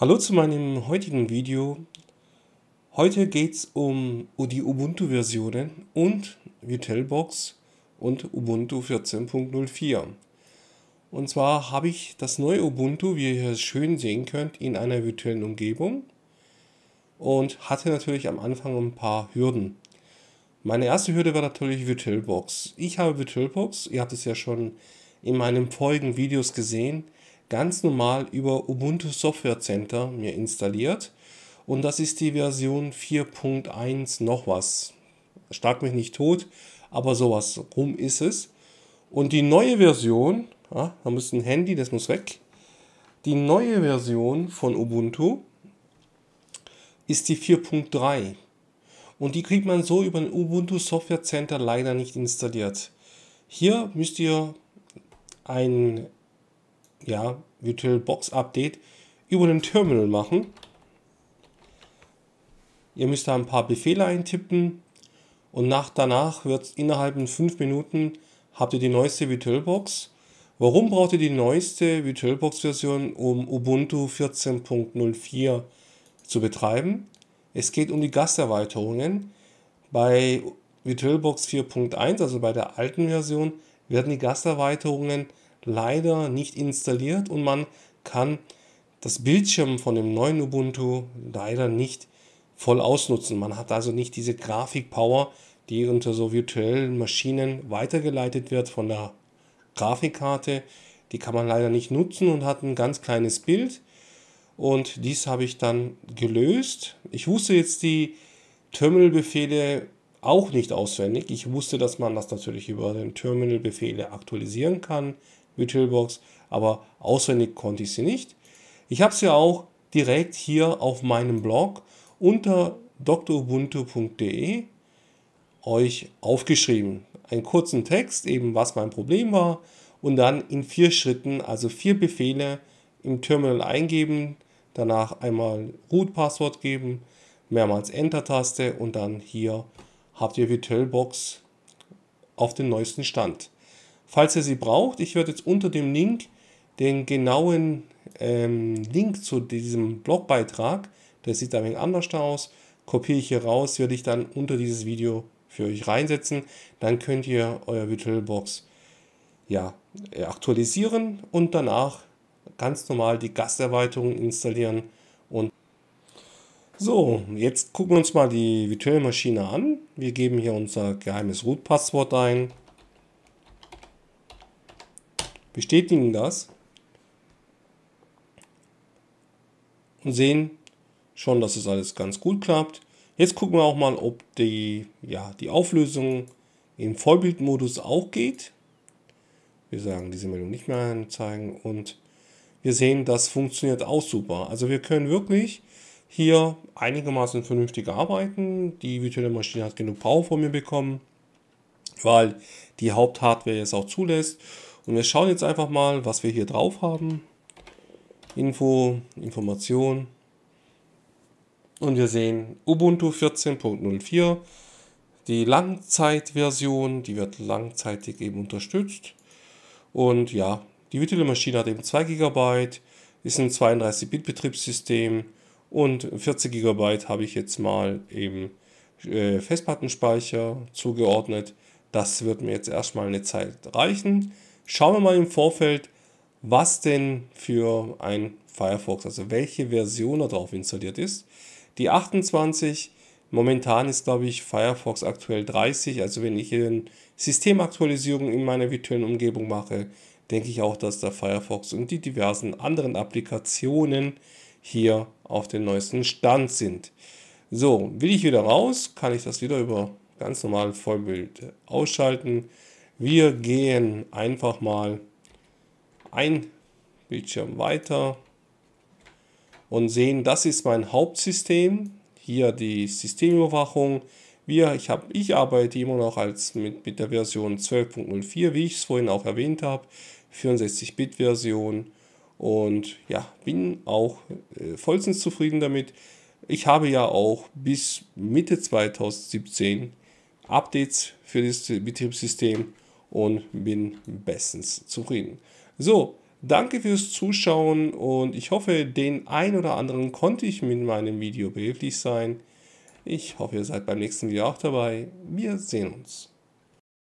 Hallo zu meinem heutigen Video. Heute geht es um die Ubuntu-Versionen und VirtualBox und Ubuntu 14.04. Und zwar habe ich das neue Ubuntu, wie ihr hier schön sehen könnt, in einer virtuellen Umgebung und hatte natürlich am Anfang ein paar Hürden. Meine erste Hürde war natürlich VirtualBox. Ich habe VirtualBox, ihr habt es ja schon in meinen vorigen Videos gesehen, ganz normal über Ubuntu Software Center mir installiert. Und das ist die Version 4.1 noch was. Stark mich nicht tot, aber sowas rum ist es. Und die neue Version, ja, ah, da muss ein Handy, das muss weg. Die neue Version von Ubuntu ist die 4.3. Und die kriegt man so über den Ubuntu Software Center leider nicht installiert. Hier müsst ihr ein ja, virtualbox Update über den Terminal machen. Ihr müsst da ein paar Befehle eintippen und nach danach wird innerhalb von 5 Minuten habt ihr die neueste VirtualBox. Warum braucht ihr die neueste VirtualBox-Version, um Ubuntu 14.04 zu betreiben? Es geht um die Gasterweiterungen. Bei VirtualBox 4.1, also bei der alten Version, werden die Gasterweiterungen leider nicht installiert und man kann das Bildschirm von dem neuen Ubuntu leider nicht voll ausnutzen. Man hat also nicht diese Grafikpower, die unter so virtuellen Maschinen weitergeleitet wird von der Grafikkarte. Die kann man leider nicht nutzen und hat ein ganz kleines Bild. Und dies habe ich dann gelöst. Ich wusste jetzt die Terminalbefehle auch nicht auswendig. Ich wusste, dass man das natürlich über den Terminalbefehle aktualisieren kann, Virtualbox, aber auswendig konnte ich sie nicht. Ich habe sie auch direkt hier auf meinem Blog unter drubuntu.de euch aufgeschrieben. Einen kurzen Text, eben was mein Problem war, und dann in vier Schritten, also vier Befehle im Terminal eingeben, danach einmal Root-Passwort geben, mehrmals Enter-Taste und dann hier habt ihr VirtualBox auf den neuesten Stand. Falls ihr sie braucht, ich werde jetzt unter dem Link den genauen ähm, Link zu diesem Blogbeitrag, der sieht ein wenig anders aus, kopiere ich hier raus, werde ich dann unter dieses Video für euch reinsetzen. Dann könnt ihr euer VirtualBox ja, äh, aktualisieren und danach ganz normal die Gasterweiterung installieren. Und so, jetzt gucken wir uns mal die virtuelle Maschine an. Wir geben hier unser geheimes Root-Passwort ein bestätigen das und sehen schon, dass es alles ganz gut klappt. Jetzt gucken wir auch mal, ob die, ja, die Auflösung im Vollbildmodus auch geht. Wir sagen diese Meldung nicht mehr anzeigen und wir sehen, das funktioniert auch super. Also wir können wirklich hier einigermaßen vernünftig arbeiten. Die virtuelle Maschine hat genug Power von mir bekommen, weil die Haupthardware es auch zulässt. Und wir schauen jetzt einfach mal, was wir hier drauf haben. Info, Information. Und wir sehen Ubuntu 14.04. Die Langzeitversion, die wird langzeitig eben unterstützt. Und ja, die virtuelle Maschine hat eben 2 GB, ist ein 32-Bit-Betriebssystem und 40 GB habe ich jetzt mal eben äh, Festplattenspeicher zugeordnet. Das wird mir jetzt erstmal eine Zeit reichen. Schauen wir mal im Vorfeld, was denn für ein Firefox, also welche Version da drauf installiert ist. Die 28, momentan ist glaube ich Firefox aktuell 30, also wenn ich hier eine Systemaktualisierung in meiner virtuellen Umgebung mache, denke ich auch, dass der Firefox und die diversen anderen Applikationen hier auf den neuesten Stand sind. So, will ich wieder raus, kann ich das wieder über ganz normal Vollbild ausschalten. Wir gehen einfach mal ein Bildschirm weiter und sehen, das ist mein Hauptsystem. Hier die Systemüberwachung. Wir, ich, hab, ich arbeite immer noch als mit, mit der Version 12.04, wie ich es vorhin auch erwähnt habe, 64-Bit-Version und ja, bin auch äh, vollstens zufrieden damit. Ich habe ja auch bis Mitte 2017 Updates für das Betriebssystem und bin bestens zufrieden. So, danke fürs Zuschauen und ich hoffe, den ein oder anderen konnte ich mit meinem Video behilflich sein. Ich hoffe, ihr seid beim nächsten Video auch dabei. Wir sehen uns.